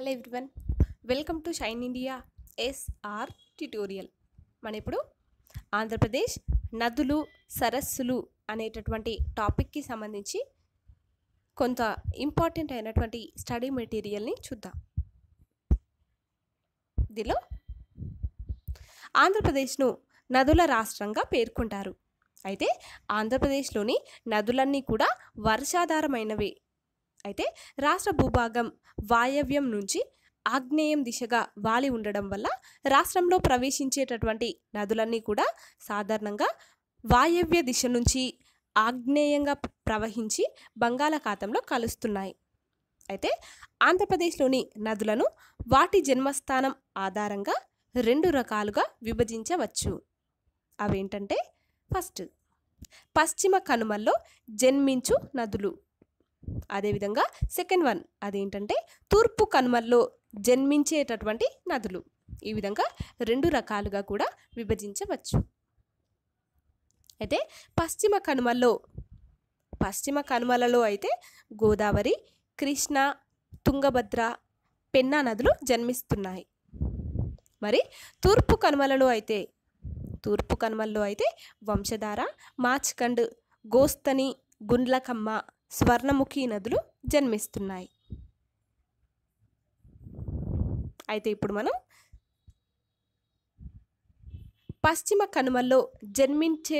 hello everyone welcome to shine India S R tutorial మన ఇప్పుడు ఆంధ్రప్రదేశ్ నదులు సరస్సులు అనేటటువంటి టాపిక్కి సంబంధించి కొంత ఇంపార్టెంట్ అయినటువంటి స్టడీ మెటీరియల్ని చూద్దాం దీనిలో ఆంధ్రప్రదేశ్ను నదుల రాష్ట్రంగా పేర్కొంటారు అయితే ఆంధ్రప్రదేశ్లోని నదులన్నీ కూడా వర్షాధారమైనవి అయితే రాష్ట్ర భూభాగం వాయవ్యం నుంచి ఆగ్నేయం దిశగా వాలి ఉండడం వల్ల రాష్ట్రంలో ప్రవేశించేటటువంటి నదులన్నీ కూడా సాధారణంగా వాయవ్య దిశ నుంచి ఆగ్నేయంగా ప్రవహించి బంగాళాఖాతంలో కలుస్తున్నాయి అయితే ఆంధ్రప్రదేశ్లోని నదులను వాటి జన్మస్థానం ఆధారంగా రెండు రకాలుగా విభజించవచ్చు అవేంటంటే ఫస్ట్ పశ్చిమ కనుమల్లో జన్మించు నదులు అదేవిధంగా సెకండ్ వన్ అదేంటంటే తూర్పు కనుమల్లో జన్మించేటటువంటి నదులు ఈ విధంగా రెండు రకాలుగా కూడా విభజించవచ్చు అయితే పశ్చిమ కనుమల్లో పశ్చిమ కనుమలలో అయితే గోదావరి కృష్ణ తుంగభద్ర పెన్నా నదులు జన్మిస్తున్నాయి మరి తూర్పు కనుమలలో అయితే తూర్పు కనుమల్లో అయితే వంశధార మాచ్కండ్ గోస్తని గుండ్లకమ్మ స్వర్ణముఖి నదులు జన్మిస్తున్నాయి అయితే ఇప్పుడు మనం పశ్చిమ కనుమల్లో జన్మించే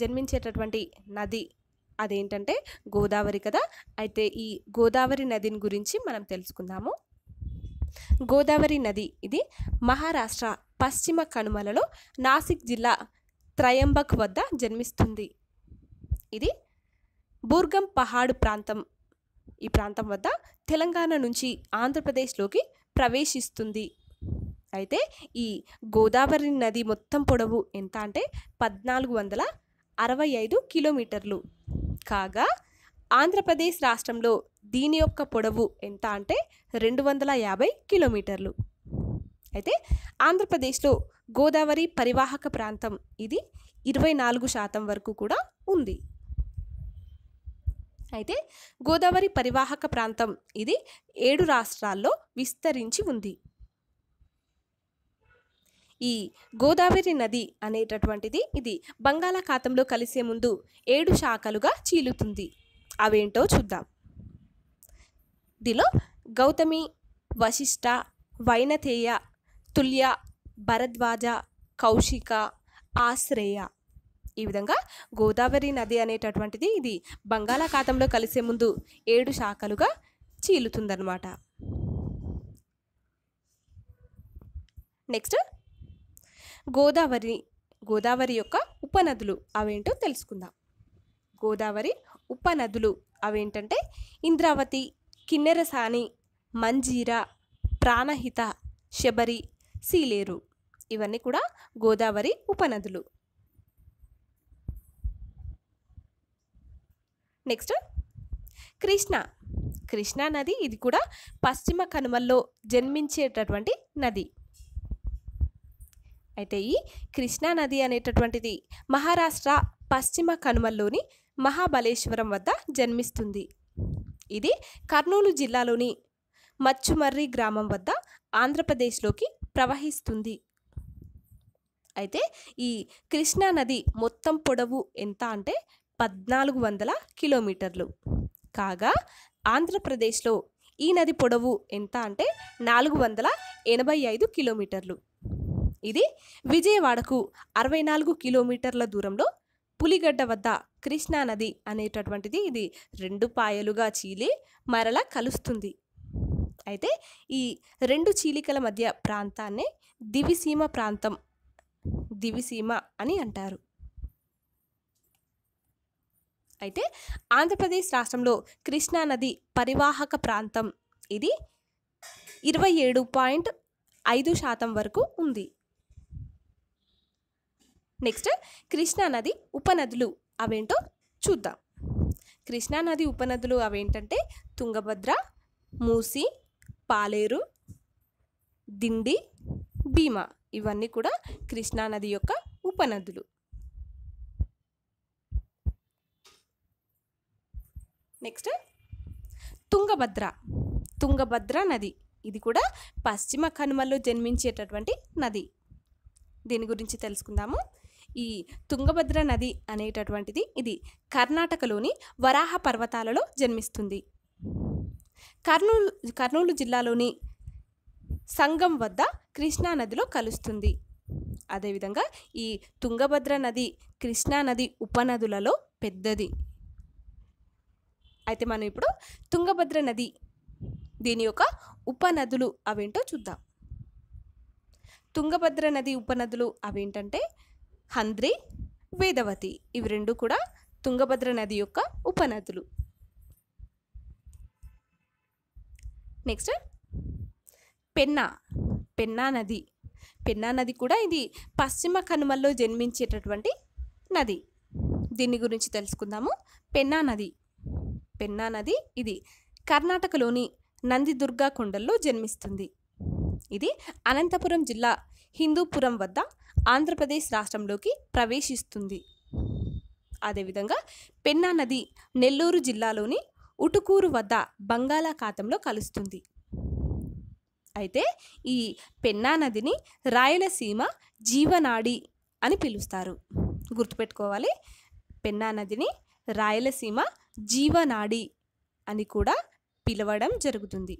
జన్మించేటటువంటి నది అదేంటంటే గోదావరి కదా అయితే ఈ గోదావరి నదిని గురించి మనం తెలుసుకుందాము గోదావరి నది ఇది మహారాష్ట్ర పశ్చిమ కనుమలలో నాసిక్ జిల్లా త్రయంబక్ వద్ద జన్మిస్తుంది ఇది బుర్గం పహాడ్ ప్రాంతం ఈ ప్రాంతం వద్ద తెలంగాణ నుంచి ఆంధ్రప్రదేశ్లోకి ప్రవేశిస్తుంది అయితే ఈ గోదావరి నది మొత్తం పొడవు ఎంత అంటే పద్నాలుగు వందల అరవై ఐదు కిలోమీటర్లు కాగా ఆంధ్రప్రదేశ్ రాష్ట్రంలో దీని యొక్క పొడవు ఎంత అంటే రెండు వందల యాభై కిలోమీటర్లు అయితే ఆంధ్రప్రదేశ్లో గోదావరి పరివాహక ప్రాంతం ఇది ఇరవై నాలుగు శాతం వరకు కూడా ఉంది అయితే గోదావరి పరివాహక ప్రాంతం ఇది ఏడు రాష్ట్రాల్లో విస్తరించి ఉంది ఈ గోదావరి నది అనేటటువంటిది ఇది బంగాళాఖాతంలో కలిసే ముందు ఏడు శాఖలుగా చీలుతుంది అవేంటో చూద్దాం దీనిలో గౌతమి వశిష్ట వైనతేయ తుల్య భరద్వాజ కౌశిక ఆశ్రేయ ఈ విధంగా గోదావరి నది అనేటటువంటిది ఇది బంగాళాఖాతంలో కలిసే ముందు ఏడు శాఖలుగా చీలుతుందన్నమాట నెక్స్ట్ గోదావరి గోదావరి యొక్క ఉపనదులు అవేంటో తెలుసుకుందాం గోదావరి ఉపనదులు అవేంటంటే ఇంద్రావతి కిన్నెరసాని మంజీరా ప్రాణహిత శబరి సీలేరు ఇవన్నీ కూడా గోదావరి ఉపనదులు నెక్స్ట్ కృష్ణ కృష్ణా నది ఇది కూడా పశ్చిమ కనుమల్లో జన్మించేటటువంటి నది అయితే ఈ కృష్ణా నది అనేటటువంటిది మహారాష్ట్ర పశ్చిమ కనుమల్లోని మహాబలేశ్వరం వద్ద జన్మిస్తుంది ఇది కర్నూలు జిల్లాలోని మచ్చుమర్రి గ్రామం వద్ద ఆంధ్రప్రదేశ్లోకి ప్రవహిస్తుంది అయితే ఈ కృష్ణా నది మొత్తం పొడవు ఎంత అంటే పద్నాలుగు వందల కిలోమీటర్లు కాగా ఆంధ్రప్రదేశ్లో ఈ నది పొడవు ఎంత అంటే నాలుగు వందల ఎనభై ఐదు కిలోమీటర్లు ఇది విజయవాడకు అరవై నాలుగు కిలోమీటర్ల దూరంలో పులిగడ్డ వద్ద కృష్ణా నది అనేటటువంటిది ఇది రెండు పాయలుగా చీలి మరల కలుస్తుంది అయితే ఈ రెండు చీలికల మధ్య ప్రాంతాన్నే దివిసీమ ప్రాంతం దివిసీమ అని అంటారు అయితే ఆంధ్రప్రదేశ్ రాష్ట్రంలో కృష్ణానది పరివాహక ప్రాంతం ఇది ఇరవై ఏడు పాయింట్ ఐదు శాతం వరకు ఉంది నెక్స్ట్ కృష్ణానది ఉపనదులు అవేంటో చూద్దాం కృష్ణానది ఉపనదులు అవేంటంటే తుంగభద్ర మూసి పాలేరు దిండి భీమా ఇవన్నీ కూడా కృష్ణానది యొక్క ఉపనదులు నెక్స్ట్ తుంగభద్ర తుంగభద్ర నది ఇది కూడా పశ్చిమ కనుమల్లో జన్మించేటటువంటి నది దీని గురించి తెలుసుకుందాము ఈ తుంగభద్ర నది అనేటటువంటిది ఇది కర్ణాటకలోని వరాహ పర్వతాలలో జన్మిస్తుంది కర్నూలు కర్నూలు జిల్లాలోని సంగం వద్ద కృష్ణా నదిలో కలుస్తుంది అదేవిధంగా ఈ తుంగభద్ర నది కృష్ణా నది ఉపనదులలో పెద్దది అయితే మనం ఇప్పుడు తుంగభద్ర నది దీని యొక్క ఉపనదులు అవేంటో చూద్దాం తుంగభద్ర నది ఉపనదులు అవేంటంటే హంద్రి వేదవతి ఇవి రెండు కూడా తుంగభద్ర నది యొక్క ఉపనదులు నెక్స్ట్ పెన్నా పెన్నా నది పెన్నా నది కూడా ఇది పశ్చిమ కనుమల్లో జన్మించేటటువంటి నది దీని గురించి తెలుసుకుందాము పెన్నా నది పెన్నా నది ఇది కర్ణాటకలోని నందిదుర్గా కొండల్లో జన్మిస్తుంది ఇది అనంతపురం జిల్లా హిందూపురం వద్ద ఆంధ్రప్రదేశ్ రాష్ట్రంలోకి ప్రవేశిస్తుంది అదేవిధంగా పెన్నా నది నెల్లూరు జిల్లాలోని ఉటుకూరు వద్ద బంగాళాఖాతంలో కలుస్తుంది అయితే ఈ పెన్నా నదిని రాయలసీమ జీవనాడి అని పిలుస్తారు గుర్తుపెట్టుకోవాలి పెన్నా నదిని రాయలసీమ జీవనాడి అని కూడా పిలవడం జరుగుతుంది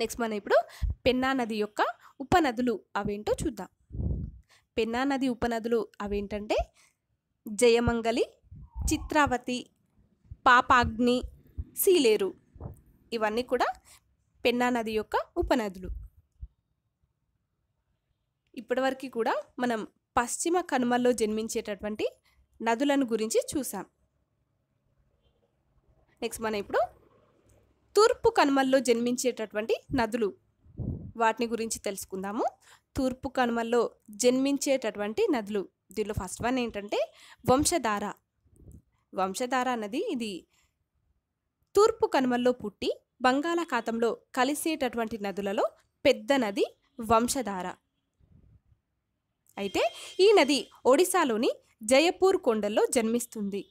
నెక్స్ట్ మనం ఇప్పుడు పెన్నా నది యొక్క ఉపనదులు అవేంటో చూద్దాం పెన్నా నది ఉపనదులు అవేంటంటే జయమంగలి చిత్రావతి పాపాగ్ని సీలేరు ఇవన్నీ కూడా పెన్నా నది యొక్క ఉపనదులు ఇప్పటివరకు కూడా మనం పశ్చిమ కనుమల్లో జన్మించేటటువంటి నదులను గురించి చూసాం నెక్స్ట్ మనం ఇప్పుడు తూర్పు కనుమల్లో జన్మించేటటువంటి నదులు వాటిని గురించి తెలుసుకుందాము తూర్పు కనుమల్లో జన్మించేటటువంటి నదులు దీనిలో ఫస్ట్ వన్ ఏంటంటే వంశధార వంశధార అన్నది ఇది తూర్పు కనుమల్లో పుట్టి బంగాళాఖాతంలో కలిసేటటువంటి నదులలో పెద్ద నది వంశధార అయితే ఈ నది ఒడిశాలోని జయపూర్ కొండల్లో జన్మిస్తుంది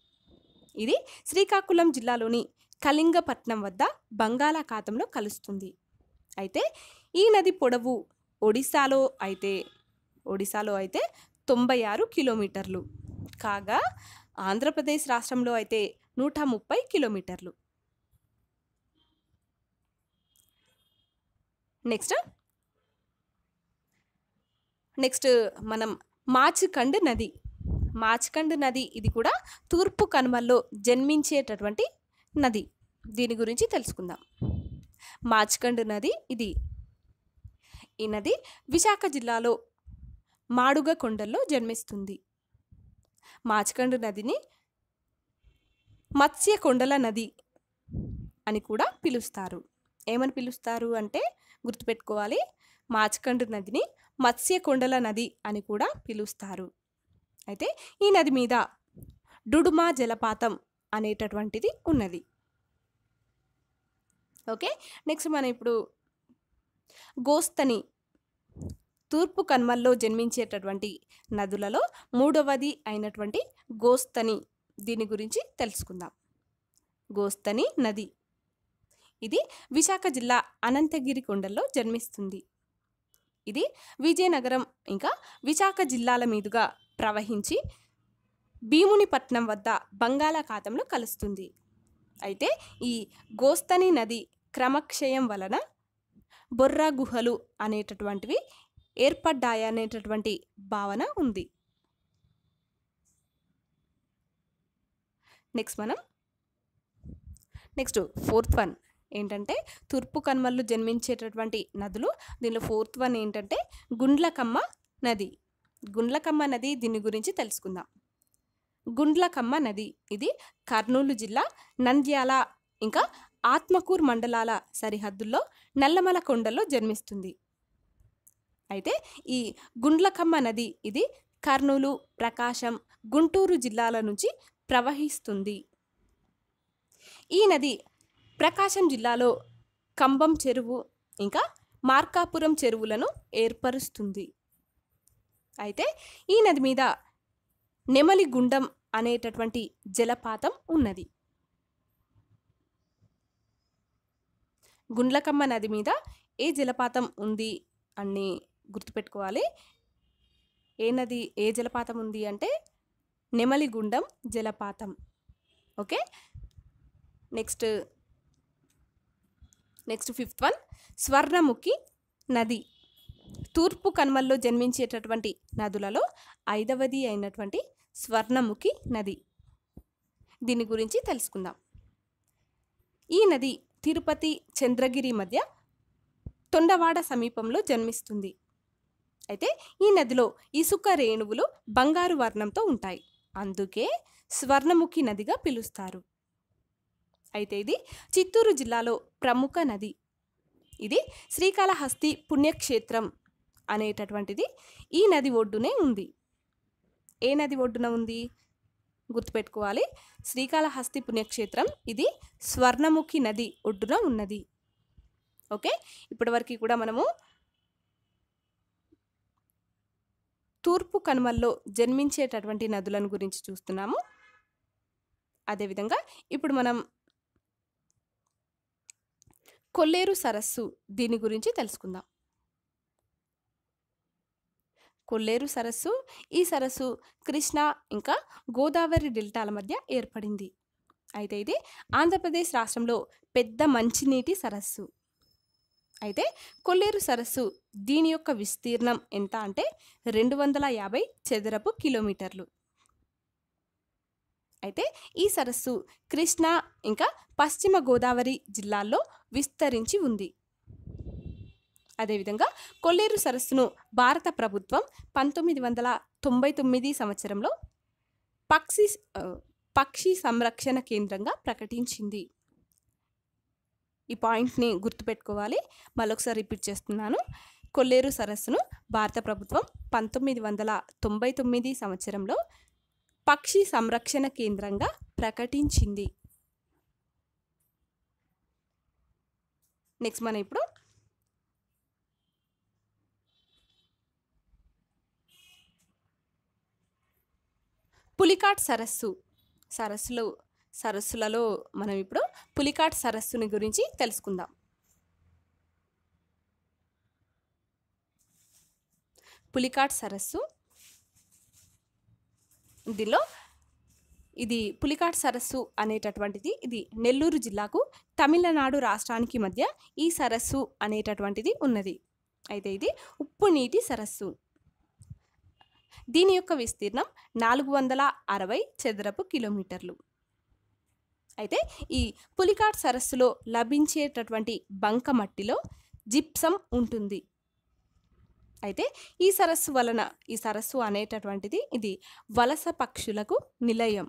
ఇది శ్రీకాకుళం జిల్లాలోని కళింగపట్నం వద్ద బంగాళాఖాతంలో కలుస్తుంది అయితే ఈ నది పొడవు ఒడిశాలో అయితే ఒడిశాలో అయితే తొంభై ఆరు కిలోమీటర్లు కాగా ఆంధ్రప్రదేశ్ రాష్ట్రంలో అయితే నూట ముప్పై కిలోమీటర్లు నెక్స్ట్ నెక్స్ట్ మనం మాచికండ్ నది మాచకండ్ నది ఇది కూడా తూర్పు కనుమల్లో జన్మించేటటువంటి నది దీని గురించి తెలుసుకుందాం మాచకండ్ నది ఇది ఈ నది విశాఖ జిల్లాలో మాడుగ కొండల్లో జన్మిస్తుంది మాచకండ్ నదిని మత్స్య కొండల నది అని కూడా పిలుస్తారు ఏమని పిలుస్తారు అంటే గుర్తుపెట్టుకోవాలి మాచకండ్ నదిని మత్స్య కొండల నది అని కూడా పిలుస్తారు అయితే ఈ నది మీద డుడుమా జలపాతం అనేటటువంటిది ఉన్నది ఓకే నెక్స్ట్ మనం ఇప్పుడు గోస్తని తూర్పు కన్మల్లో జన్మించేటటువంటి నదులలో మూడవది అయినటువంటి గోస్తని దీని గురించి తెలుసుకుందాం గోస్తని నది ఇది విశాఖ జిల్లా అనంతగిరి కొండల్లో జన్మిస్తుంది ఇది విజయనగరం ఇంకా విశాఖ జిల్లాల మీదుగా ప్రవహించి భీమునిపట్నం వద్ద బంగాళాఖాతంలో కలుస్తుంది అయితే ఈ గోస్తని నది క్రమక్షయం వలన బొర్రా గుహలు అనేటటువంటివి ఏర్పడ్డాయనేటటువంటి భావన ఉంది నెక్స్ట్ మనం నెక్స్ట్ ఫోర్త్ వన్ ఏంటంటే తూర్పు కనుమల్లో జన్మించేటటువంటి నదులు దీనిలో ఫోర్త్ వన్ ఏంటంటే గుండ్లకమ్మ నది గుండ్లకమ్మ నది దీని గురించి తెలుసుకుందాం గుండ్లకమ్మ నది ఇది కర్నూలు జిల్లా నంద్యాల ఇంకా ఆత్మకూర్ మండలాల సరిహద్దుల్లో నల్లమల కొండల్లో జన్మిస్తుంది అయితే ఈ గుండ్లకమ్మ నది ఇది కర్నూలు ప్రకాశం గుంటూరు జిల్లాల నుంచి ప్రవహిస్తుంది ఈ నది ప్రకాశం జిల్లాలో కంబం చెరువు ఇంకా మార్కాపురం చెరువులను ఏర్పరుస్తుంది అయితే ఈ నది మీద నెమలిగుండం అనేటటువంటి జలపాతం ఉన్నది గుండ్లకమ్మ నది మీద ఏ జలపాతం ఉంది అని గుర్తుపెట్టుకోవాలి ఏ నది ఏ జలపాతం ఉంది అంటే నెమలిగుండం జలపాతం okay next next fifth one Swarnamukhi నది తూర్పు కనుమల్లో జన్మించేటటువంటి నదులలో ఐదవది అయినటువంటి స్వర్ణముఖి నది దీని గురించి తెలుసుకుందాం ఈ నది తిరుపతి చంద్రగిరి మధ్య తొండవాడ సమీపంలో జన్మిస్తుంది అయితే ఈ నదిలో ఇసుక రేణువులు బంగారు వర్ణంతో ఉంటాయి అందుకే స్వర్ణముఖి నదిగా పిలుస్తారు అయితే ఇది చిత్తూరు జిల్లాలో ప్రముఖ నది ఇది శ్రీకాళహస్తి పుణ్యక్షేత్రం అనేటటువంటిది ఈ నది ఒడ్డునే ఉంది ఏ నది ఒడ్డున ఉంది గుర్తుపెట్టుకోవాలి శ్రీకాళహస్తి పుణ్యక్షేత్రం ఇది స్వర్ణముఖి నది ఒడ్డున ఉన్నది ఓకే ఇప్పటివరకు కూడా మనము తూర్పు కనుమల్లో జన్మించేటటువంటి నదులను గురించి చూస్తున్నాము అదేవిధంగా ఇప్పుడు మనం కొల్లేరు సరస్సు దీని గురించి తెలుసుకుందాం కొల్లేరు సరస్సు ఈ సరస్సు కృష్ణా ఇంకా గోదావరి డెల్టాల మధ్య ఏర్పడింది అయితే ఇది ఆంధ్రప్రదేశ్ రాష్ట్రంలో పెద్ద మంచినీటి సరస్సు అయితే కొల్లేరు సరస్సు దీని యొక్క విస్తీర్ణం ఎంత అంటే రెండు వందల యాభై చదరపు కిలోమీటర్లు అయితే ఈ సరస్సు కృష్ణ ఇంకా పశ్చిమ గోదావరి జిల్లాల్లో విస్తరించి ఉంది అదేవిధంగా కొల్లేరు సరస్సును భారత ప్రభుత్వం పంతొమ్మిది వందల తొంభై తొమ్మిది సంవత్సరంలో పక్షి పక్షి సంరక్షణ కేంద్రంగా ప్రకటించింది ఈ పాయింట్ని గుర్తుపెట్టుకోవాలి మరొకసారి రిపీట్ చేస్తున్నాను కొల్లేరు సరస్సును భారత ప్రభుత్వం పంతొమ్మిది వందల తొంభై తొమ్మిది సంవత్సరంలో పక్షి సంరక్షణ కేంద్రంగా ప్రకటించింది నెక్స్ట్ మనం ఇప్పుడు పులికాట్ సరస్సు సరస్సులో సరస్సులలో మనం ఇప్పుడు పులికాట్ సరస్సుని గురించి తెలుసుకుందాం పులికాట్ సరస్సు దీనిలో ఇది పులికాట్ సరస్సు అనేటటువంటిది ఇది నెల్లూరు జిల్లాకు తమిళనాడు రాష్ట్రానికి మధ్య ఈ సరస్సు అనేటటువంటిది ఉన్నది అయితే ఇది ఉప్పు నీటి సరస్సు దీని యొక్క విస్తీర్ణం నాలుగు వందల అరవై చదరపు కిలోమీటర్లు అయితే ఈ పులికాట్ సరస్సులో లభించేటటువంటి బంకమట్టిలో జిప్సం ఉంటుంది అయితే ఈ సరస్సు వలన ఈ సరస్సు అనేటటువంటిది ఇది వలస పక్షులకు నిలయం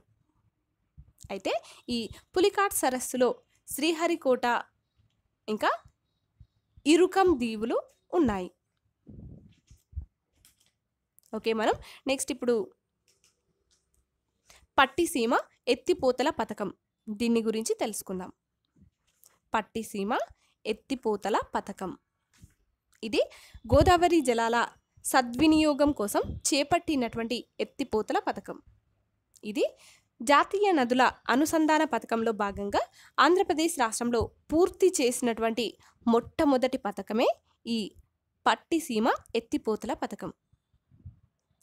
అయితే ఈ పులికాట్ సరస్సులో శ్రీహరికోట ఇంకా ఇరుకం దీవులు ఉన్నాయి ఓకే మనం నెక్స్ట్ ఇప్పుడు పట్టిసీమ ఎత్తిపోతల పథకం దీన్ని గురించి తెలుసుకుందాం పట్టిసీమ ఎత్తిపోతల పథకం ఇది గోదావరి జలాల సద్వినియోగం కోసం చేపట్టినటువంటి ఎత్తిపోతల పథకం ఇది జాతీయ నదుల అనుసంధాన పథకంలో భాగంగా ఆంధ్రప్రదేశ్ రాష్ట్రంలో పూర్తి చేసినటువంటి మొట్టమొదటి పథకమే ఈ పట్టిసీమ ఎత్తిపోతల పథకం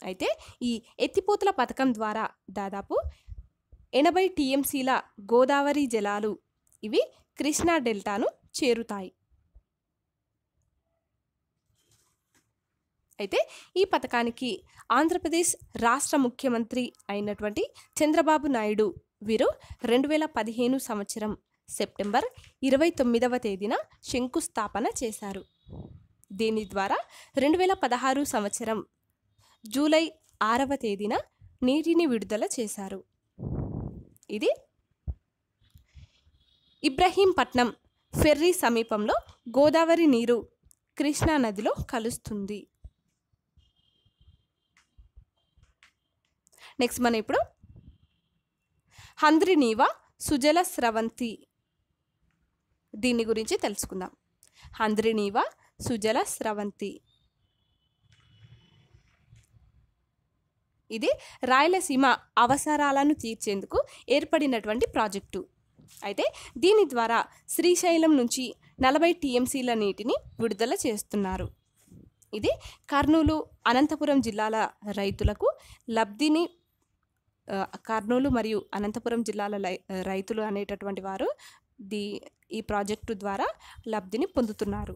అయితే ఈ ఎత్తిపోతుల పథకం ద్వారా దాదాపు ఎనభై టీఎంసీల గోదావరి జలాలు ఇవి కృష్ణా డెల్టాను చేరుతాయి అయితే ఈ పథకానికి ఆంధ్రప్రదేశ్ రాష్ట్ర ముఖ్యమంత్రి అయినటువంటి చంద్రబాబు నాయుడు వీరు రెండు వేల పదిహేను సంవత్సరం సెప్టెంబర్ ఇరవై తొమ్మిదవ తేదీన శంకుస్థాపన చేశారు దీని ద్వారా రెండు వేల పదహారు సంవత్సరం జూలై ఆరవ తేదీన నీటిని విడుదల చేశారు ఇది ఇబ్రహీంపట్నం ఫెర్రీ సమీపంలో గోదావరి నీరు కృష్ణా నదిలో కలుస్తుంది నెక్స్ట్ మనం ఇప్పుడు హంద్రినీవా సుజల స్రవంతి దీని గురించి తెలుసుకుందాం హంద్రినీవా సుజల స్రవంతి ఇది రాయలసీమ అవసరాలను తీర్చేందుకు ఏర్పడినటువంటి ప్రాజెక్టు అయితే దీని ద్వారా శ్రీశైలం నుంచి నలభై టీఎంసీల నీటిని విడుదల చేస్తున్నారు ఇది కర్నూలు అనంతపురం జిల్లాల రైతులకు లబ్ధిని కర్నూలు మరియు అనంతపురం జిల్లాల రైతులు అనేటటువంటి వారు దీ ఈ ప్రాజెక్టు ద్వారా లబ్ధిని పొందుతున్నారు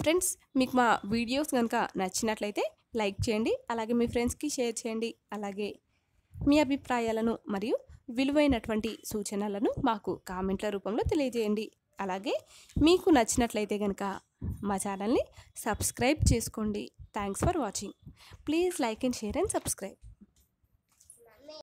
ఫ్రెండ్స్ మీకు మా వీడియోస్ కనుక నచ్చినట్లయితే లైక్ చేయండి అలాగే మీ ఫ్రెండ్స్కి షేర్ చేయండి అలాగే మీ అభిప్రాయాలను మరియు విలువైనటువంటి సూచనలను మాకు కామెంట్ల రూపంలో తెలియజేయండి అలాగే మీకు నచ్చినట్లయితే కనుక మా ఛానల్ని సబ్స్క్రైబ్ చేసుకోండి thanks for watching please like and share and subscribe